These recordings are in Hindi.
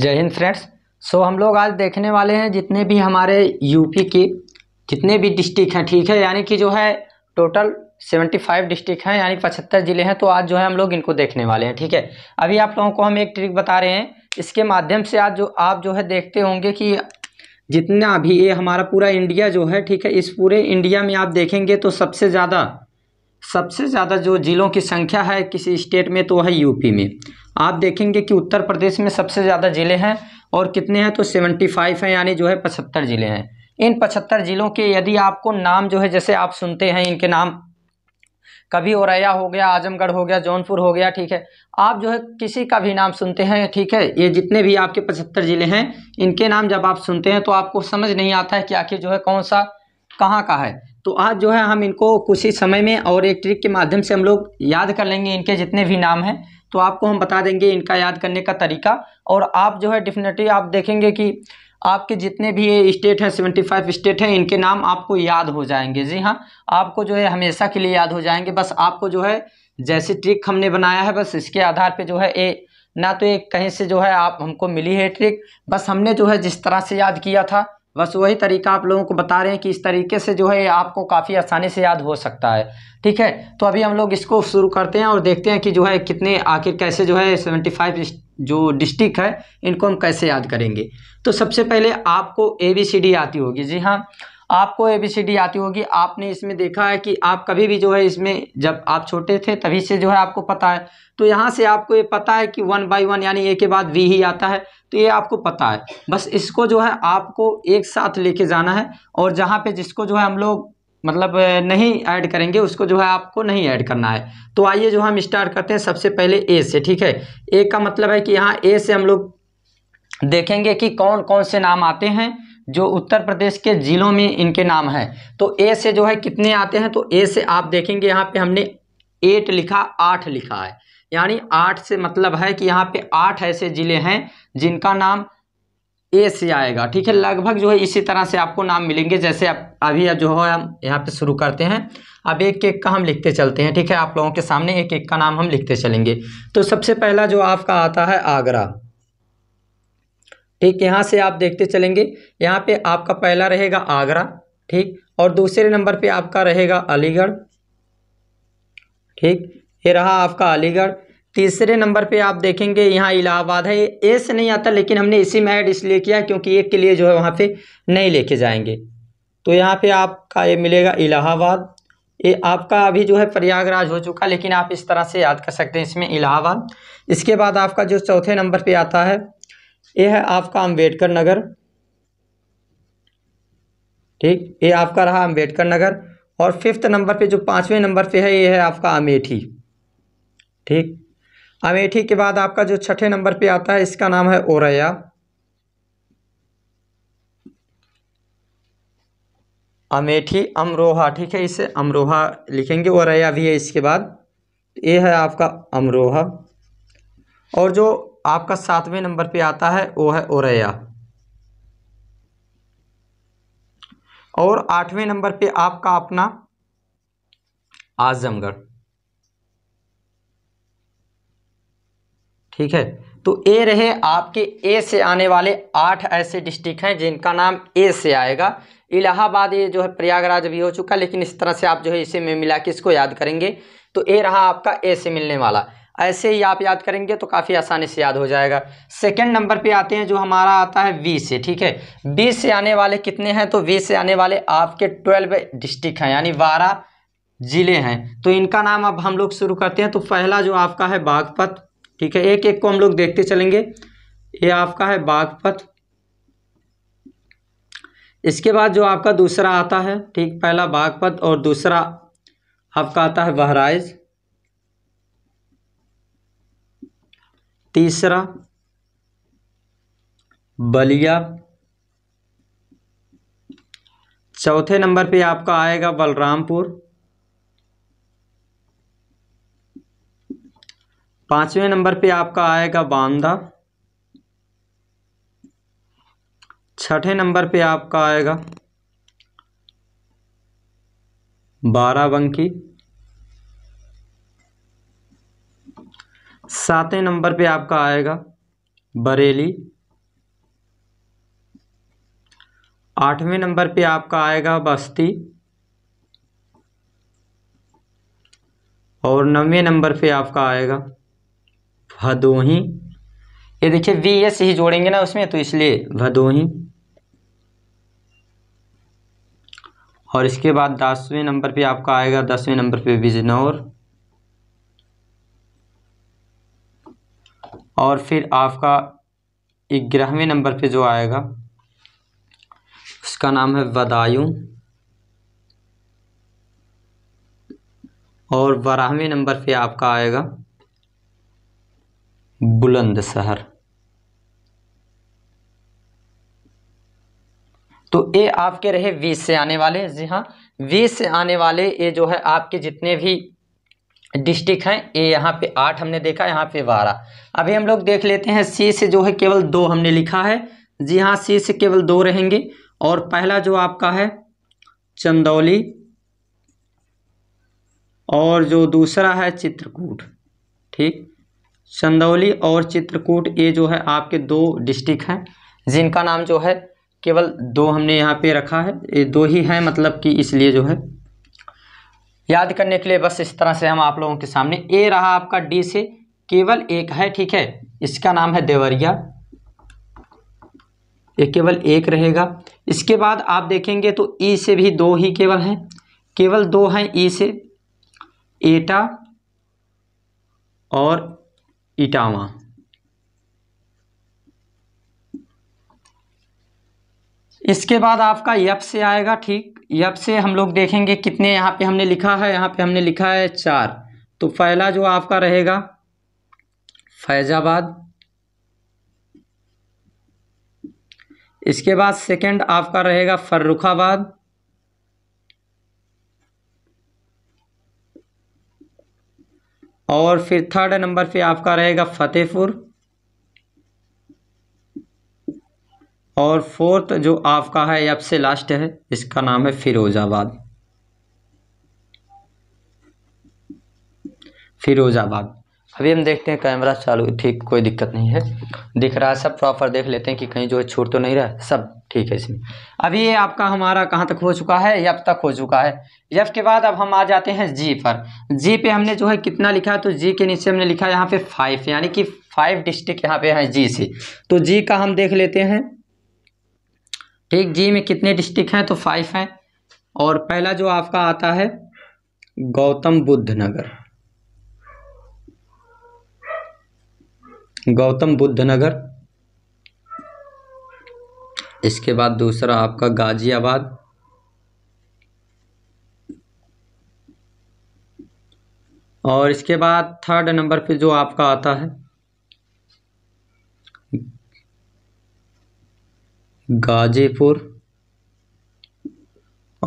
जय हिंद फ्रेंड्स सो हम लोग आज देखने वाले हैं जितने भी हमारे यूपी के जितने भी डिस्ट्रिक्ट हैं ठीक है यानी कि जो है टोटल सेवेंटी फाइव डिस्ट्रिक्ट हैं यानी पचहत्तर ज़िले हैं तो आज जो है हम लोग इनको देखने वाले हैं ठीक है अभी आप लोगों को हम एक ट्रिक बता रहे हैं इसके माध्यम से आज जो आप जो है देखते होंगे कि जितना भी ये हमारा पूरा इंडिया जो है ठीक है इस पूरे इंडिया में आप देखेंगे तो सबसे ज़्यादा सबसे ज़्यादा जो ज़िलों की संख्या है किसी स्टेट में तो है यूपी में आप देखेंगे कि उत्तर प्रदेश में सबसे ज़्यादा ज़िले हैं और कितने हैं तो सेवेंटी फाइव हैं यानी जो है पचहत्तर ज़िले हैं इन पचहत्तर ज़िलों के यदि आपको नाम जो है जैसे आप सुनते हैं इनके नाम कभी औरैया हो गया आजमगढ़ हो गया जौनपुर हो गया ठीक है आप जो है किसी का भी नाम सुनते हैं ठीक है ये जितने भी आपके पचहत्तर ज़िले हैं इनके नाम जब आप सुनते हैं तो आपको समझ नहीं आता है कि आखिर जो है कौन सा कहाँ का है तो आज जो है हम इनको कुछ ही समय में और एक ट्रिक के माध्यम से हम लोग याद कर लेंगे इनके जितने भी नाम हैं तो आपको हम बता देंगे इनका याद करने का तरीका और आप जो है डेफिनेटली आप देखेंगे कि आपके जितने भी स्टेट हैं सेवेंटी फाइव स्टेट हैं इनके नाम आपको याद हो जाएंगे जी हाँ आपको जो है हमेशा के लिए याद हो जाएंगे बस आपको जो है जैसे ट्रिक हमने बनाया है बस इसके आधार पे जो है ए ना तो एक कहीं से जो है आप हमको मिली है ट्रिक बस हमने जो है जिस तरह से याद किया था बस वही तरीका आप लोगों को बता रहे हैं कि इस तरीके से जो है आपको काफ़ी आसानी से याद हो सकता है ठीक है तो अभी हम लोग इसको शुरू करते हैं और देखते हैं कि जो है कितने आखिर कैसे जो है सेवेंटी फाइव जो डिस्ट्रिक्ट है इनको हम कैसे याद करेंगे तो सबसे पहले आपको ए बी सी डी आती होगी जी हाँ आपको ए बी सी डी आती होगी आपने इसमें देखा है कि आप कभी भी जो है इसमें जब आप छोटे थे तभी से जो है आपको पता है तो यहाँ से आपको ये पता है कि वन बाई वन यानी ए के बाद वी ही आता है तो ये आपको पता है बस इसको जो है आपको एक साथ लेके जाना है और जहाँ पे जिसको जो है हम लोग मतलब नहीं ऐड करेंगे उसको जो है आपको नहीं ऐड करना है तो आइए जो हम स्टार्ट करते हैं सबसे पहले ए से ठीक है ए का मतलब है कि यहाँ ए से हम लोग देखेंगे कि कौन कौन से नाम आते हैं जो उत्तर प्रदेश के ज़िलों में इनके नाम है तो ए से जो है कितने आते हैं तो ए से आप देखेंगे यहाँ पे हमने एट लिखा आठ लिखा है यानी आठ से मतलब है कि यहाँ पे आठ ऐसे ज़िले हैं जिनका नाम ए से आएगा ठीक है लगभग जो है इसी तरह से आपको नाम मिलेंगे जैसे आप अभी जो है हम यहाँ पे शुरू करते हैं अब एक एक का हम लिखते चलते हैं ठीक है आप लोगों के सामने एक एक का नाम हम लिखते चलेंगे तो सबसे पहला जो आपका आता है आगरा ठीक यहाँ से आप देखते चलेंगे यहाँ पे आपका पहला रहेगा आगरा ठीक और दूसरे नंबर पे आपका रहेगा अलीगढ़ ठीक ये रहा आपका अलीगढ़ तीसरे नंबर पे आप देखेंगे यहाँ इलाहाबाद है ए से नहीं आता लेकिन हमने इसी में ऐड इसलिए किया क्योंकि एक के लिए जो है वहाँ पे नहीं लेके जाएंगे तो यहाँ पे आपका ये मिलेगा इलाहाबाद ये आपका अभी जो है प्रयागराज हो चुका लेकिन आप इस तरह से याद कर सकते हैं इसमें इलाहाबाद इसके बाद आपका जो चौथे नंबर पर आता है ये है आपका अम्बेडकर नगर ठीक ये आपका रहा अम्बेडकर नगर और फिफ्थ नंबर पे जो पाँचवें नंबर पे है ये है आपका अमेठी ठीक अमेठी के बाद आपका जो छठे नंबर पे आता है इसका नाम है ओरैया अमेठी अमरोहा ठीक है इसे अमरोहा लिखेंगे ओरैया भी है इसके बाद ये है आपका अमरोहा और जो आपका सातवें नंबर पे आता है वो है ओरैया और आठवें नंबर पे आपका अपना आजमगढ़ ठीक है तो ए रहे आपके ए से आने वाले आठ ऐसे डिस्ट्रिक्ट हैं जिनका नाम ए से आएगा इलाहाबाद ये जो है प्रयागराज भी हो चुका लेकिन इस तरह से आप जो है इसे में मिला के इसको याद करेंगे तो ए रहा आपका ए से मिलने वाला ऐसे ही आप याद करेंगे तो काफ़ी आसानी से याद हो जाएगा सेकंड नंबर पे आते हैं जो हमारा आता है वी से ठीक है बी से आने वाले कितने हैं तो वी से आने वाले आपके ट्वेल्व डिस्ट्रिक्ट हैं यानी बारह ज़िले हैं तो इनका नाम अब हम लोग शुरू करते हैं तो पहला जो आपका है बागपत ठीक है एक एक को हम लोग देखते चलेंगे ये आपका है बागपत इसके बाद जो आपका दूसरा आता है ठीक पहला बागपत और दूसरा आपका आता है बहराइज तीसरा बलिया चौथे नंबर पे आपका आएगा बलरामपुर पांचवें नंबर पे आपका आएगा बांदा छठे नंबर पे आपका आएगा बाराबंकी सातवें नंबर पे आपका आएगा बरेली आठवें नंबर पे आपका आएगा बस्ती और नवे नंबर पे आपका आएगा भदोही ये देखिए वी एस ही जोड़ेंगे ना उसमें तो इसलिए भदोही और इसके बाद दसवें नंबर पे आपका आएगा दसवें नंबर पे बिजनौर और फिर आपका ग्यारहवें नंबर पे जो आएगा उसका नाम है वदायु और बारहवें नंबर पे आपका आएगा बुलंद शहर तो ये आपके रहे बीस से आने वाले जी हाँ बीस से आने वाले ये जो है आपके जितने भी डिस्ट्रिक्ट हैं ये यहाँ पे आठ हमने देखा यहाँ पे बारह अभी हम लोग देख लेते हैं सी से जो है केवल दो हमने लिखा है जी हाँ सी से केवल दो रहेंगे और पहला जो आपका है चंदौली और जो दूसरा है चित्रकूट ठीक चंदौली और चित्रकूट ये जो है आपके दो डिस्ट्रिक्ट हैं जिनका नाम जो है केवल दो हमने यहाँ पे रखा है ये दो ही हैं मतलब कि इसलिए जो है याद करने के लिए बस इस तरह से हम आप लोगों के सामने ए रहा आपका डी से केवल एक है ठीक है इसका नाम है देवरिया ये केवल एक रहेगा इसके बाद आप देखेंगे तो ई से भी दो ही केवल हैं केवल दो हैं ई से एटा और इटावा इसके बाद आपका यप से आएगा ठीक यप से हम लोग देखेंगे कितने यहाँ पे हमने लिखा है यहाँ पे हमने लिखा है चार तो पहला जो आपका रहेगा फैज़ाबाद इसके बाद सेकंड आपका रहेगा फर्रुखाबाद और फिर थर्ड नंबर पे आपका रहेगा फतेहपुर और फोर्थ जो आपका है अब से लास्ट है इसका नाम है फिरोज़ाबाद फिरोज़ाबाद अभी हम देखते हैं कैमरा चालू ठीक कोई दिक्कत नहीं है दिख रहा है सब प्रॉपर देख लेते हैं कि कहीं जो है छूट तो नहीं रहा सब ठीक है इसमें अभी ये आपका हमारा कहाँ तक हो चुका है यफ तक हो चुका है यफ के बाद अब हम आ जाते हैं जी पर जी पे हमने जो है कितना लिखा है तो जी के नीचे हमने लिखा है यहाँ पे फाइव यानी कि फाइव डिस्ट्रिक्ट यहाँ पे है जी से तो जी का हम देख लेते हैं ठीक जी में कितने डिस्ट्रिक्ट हैं तो फाइव हैं और पहला जो आपका आता है गौतम बुद्ध नगर गौतम बुद्ध नगर इसके बाद दूसरा आपका गाजियाबाद और इसके बाद थर्ड नंबर पे जो आपका आता है गाजीपुर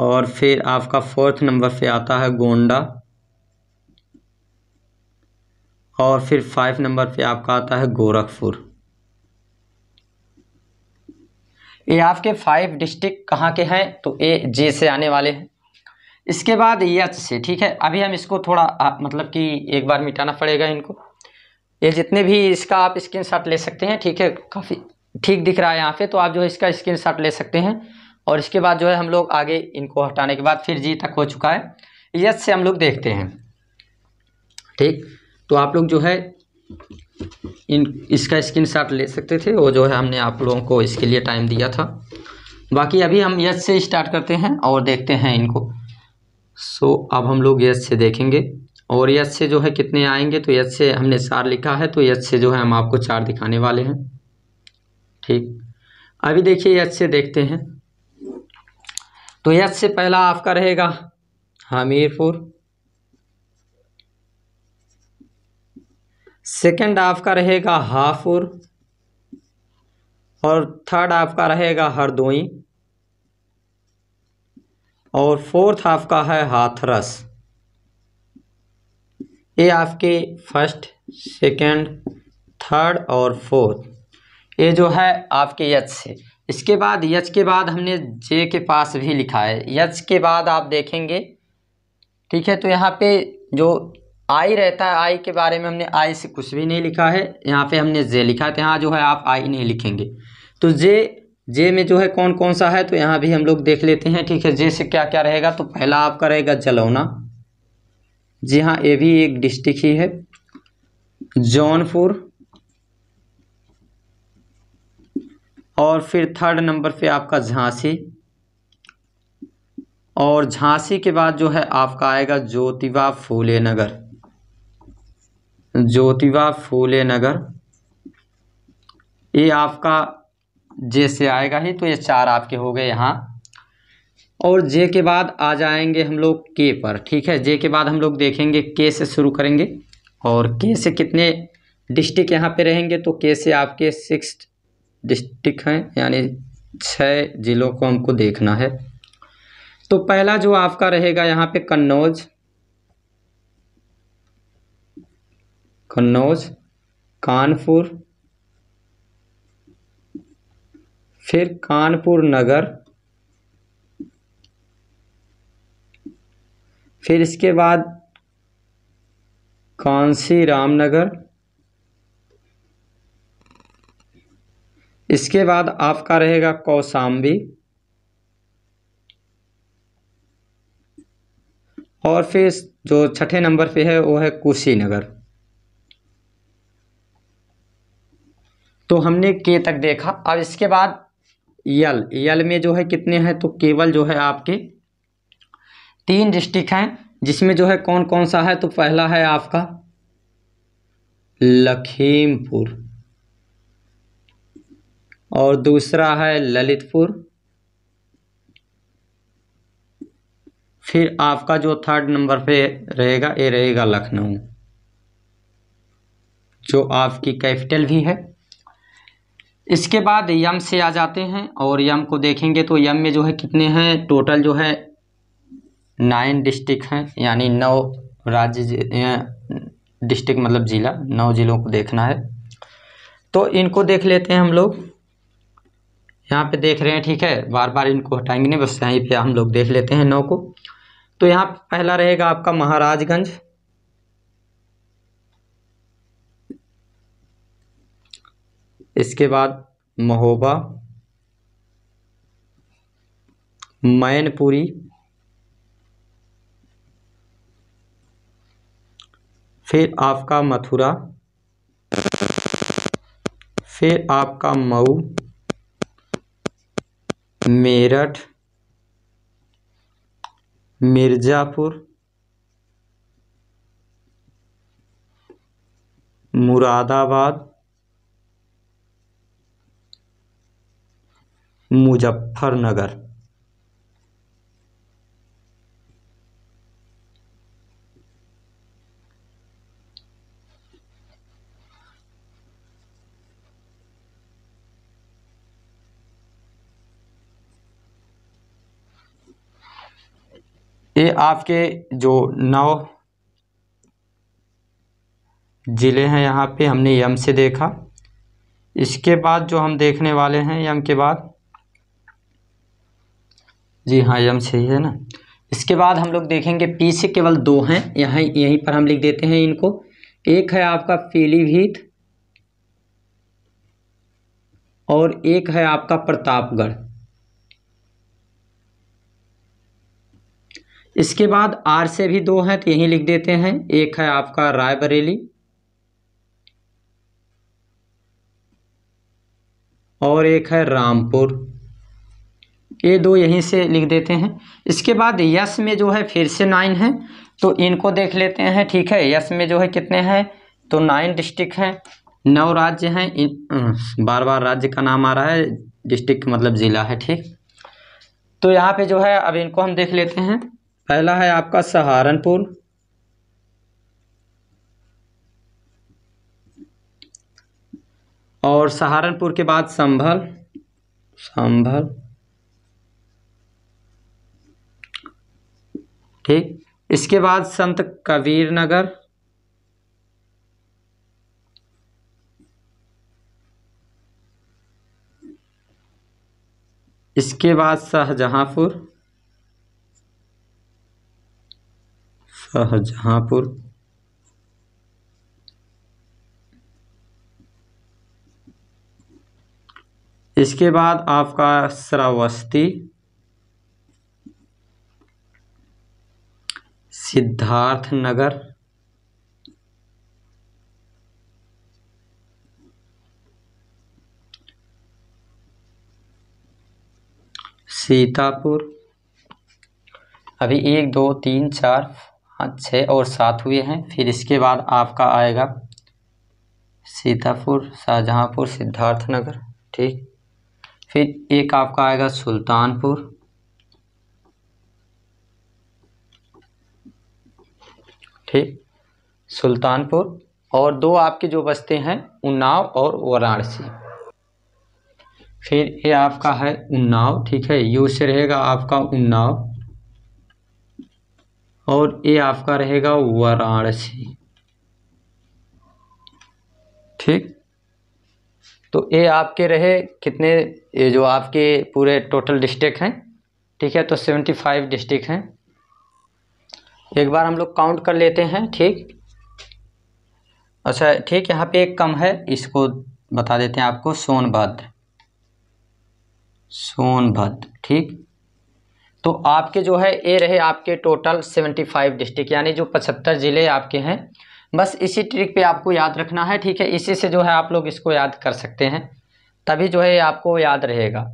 और फिर आपका फोर्थ नंबर पे आता है गोंडा और फिर फाइव नंबर पे आपका आता है गोरखपुर ये आपके फाइव डिस्ट्रिक्ट कहाँ के हैं तो ए जे से आने वाले हैं इसके बाद एच e, से ठीक है अभी हम इसको थोड़ा आ, मतलब कि एक बार मिटाना पड़ेगा इनको ये जितने भी इसका आप स्क्रीन ले सकते हैं ठीक है काफ़ी ठीक दिख रहा है यहाँ पे तो आप जो है इसका स्क्रीनशॉट ले सकते हैं और इसके बाद जो है हम लोग आगे इनको हटाने के बाद फिर जी तक हो चुका है यस से हम लोग देखते हैं ठीक तो आप लोग जो है इन इसका स्क्रीनशॉट ले सकते थे वो जो है हमने आप लोगों को इसके लिए टाइम दिया था बाकी अभी हम यस से स्टार्ट करते हैं और देखते हैं इनको सो अब हम लोग यस से देखेंगे और यस से जो है कितने आएंगे तो यस से हमने चार लिखा है तो यस से जो है हम आपको चार दिखाने वाले हैं ठीक अभी देखिए यद से देखते हैं तो यज से पहला आपका रहेगा हमीरपुर सेकंड आपका रहेगा हाफुर और थर्ड आपका रहेगा हरदोई और फोर्थ आपका है हाथरस ये आपके फर्स्ट सेकंड, थर्ड और फोर्थ ये जो है आपके यच से इसके बाद यच के बाद हमने जे के पास भी लिखा है यच के बाद आप देखेंगे ठीक है तो यहाँ पे जो आई रहता है आई के बारे में हमने आई से कुछ भी नहीं लिखा है यहाँ पे हमने जे लिखा है तो यहाँ जो है आप आई नहीं लिखेंगे तो जे जे में जो है कौन कौन सा है तो यहाँ भी हम लोग देख लेते हैं ठीक है जे से क्या क्या रहेगा तो पहला आपका रहेगा जलौना जी हाँ ये भी एक डिस्ट्रिक्ट ही है जौनपुर और फिर थर्ड नंबर पे आपका झांसी और झांसी के बाद जो है आपका आएगा ज्योतिबा फूले नगर ज्योतिबा फूले नगर ये आपका जे से आएगा ही तो ये चार आपके हो गए यहाँ और जे के बाद आ जाएंगे हम लोग के पर ठीक है जे के बाद हम लोग देखेंगे के से शुरू करेंगे और के से कितने डिस्ट्रिक्ट यहाँ पे रहेंगे तो के से आपके सिक्स डिस्ट्रिक्ट हैं यानी छः ज़िलों को हमको देखना है तो पहला जो आपका रहेगा यहाँ पे कन्नौज कन्नौज कानपुर फिर कानपुर नगर फिर इसके बाद कांसी रामनगर इसके बाद आपका रहेगा कौसाम्बी और फिर जो छठे नंबर पे है वो है कुशीनगर तो हमने के तक देखा अब इसके बाद यल यल में जो है कितने हैं तो केवल जो है आपके तीन डिस्ट्रिक्ट हैं जिसमें जो है कौन कौन सा है तो पहला है आपका लखीमपुर और दूसरा है ललितपुर फिर आपका जो थर्ड नंबर पे रहेगा ये रहेगा लखनऊ जो आपकी कैपिटल भी है इसके बाद यम से आ जाते हैं और यम को देखेंगे तो यम में जो है कितने हैं टोटल जो है नाइन डिस्ट्रिक्ट हैं यानी नौ राज्य डिस्ट्रिक्ट मतलब ज़िला नौ ज़िलों को देखना है तो इनको देख लेते हैं हम लोग यहाँ पे देख रहे हैं ठीक है बार बार इनको हटाएंगे नहीं बस यहीं पे हम लोग देख लेते हैं नौ को तो यहाँ पहला रहेगा आपका महाराजगंज इसके बाद महोबा मैनपुरी फिर आपका मथुरा फिर आपका मऊ मेरठ मिर्ज़ापुर मुरादाबाद मुज़फ़्फ़रनगर ये आपके जो नौ ज़िले हैं यहाँ पे हमने यम से देखा इसके बाद जो हम देखने वाले हैं यम के बाद जी हाँ यम से ही है ना इसके बाद हम लोग देखेंगे पी से केवल दो हैं यहाँ यहीं पर हम लिख देते हैं इनको एक है आपका पीलीभीत और एक है आपका प्रतापगढ़ इसके बाद आर से भी दो हैं तो यहीं लिख देते हैं एक है आपका रायबरेली और एक है रामपुर ये दो यहीं से लिख देते हैं इसके बाद यश में जो है फिर से नाइन है तो इनको देख लेते हैं ठीक है यश में जो है कितने हैं तो नाइन डिस्ट्रिक्ट हैं नौ राज्य हैं इन बार बार राज्य का नाम आ रहा है डिस्ट्रिक्ट मतलब ज़िला है ठीक तो यहाँ पे जो है अब इनको हम देख लेते हैं पहला है आपका सहारनपुर और सहारनपुर के बाद संभल संभल ठीक इसके बाद संत कबीर नगर इसके बाद शाहजहांपुर शाहजहांपुर इसके बाद आपका श्रावस्ती सिद्धार्थ नगर सीतापुर अभी एक दो तीन चार हाँ छः और सात हुए हैं फिर इसके बाद आपका आएगा सीतापुर शाहजहाँपुर सिद्धार्थ नगर ठीक फिर एक आपका आएगा सुल्तानपुर ठीक सुल्तानपुर और दो आपके जो बस्ते हैं उन्नाव और वाराणसी फिर ये आपका है उन्नाव ठीक है यू से रहेगा आपका उन्नाव और ये आपका रहेगा वाराणसी ठीक तो ये आपके रहे कितने ये जो आपके पूरे टोटल डिस्ट्रिक्ट हैं ठीक है तो सेवेंटी फाइव डिस्ट्रिक्ट हैं एक बार हम लोग काउंट कर लेते हैं ठीक अच्छा ठीक यहाँ पे एक कम है इसको बता देते हैं आपको सोनभद्र सोनभद्र ठीक तो आपके जो है ये रहे आपके टोटल सेवेंटी फाइव डिस्ट्रिक्ट यानी जो पचहत्तर ज़िले आपके हैं बस इसी ट्रिक पे आपको याद रखना है ठीक है इसी से जो है आप लोग इसको याद कर सकते हैं तभी जो है आपको याद रहेगा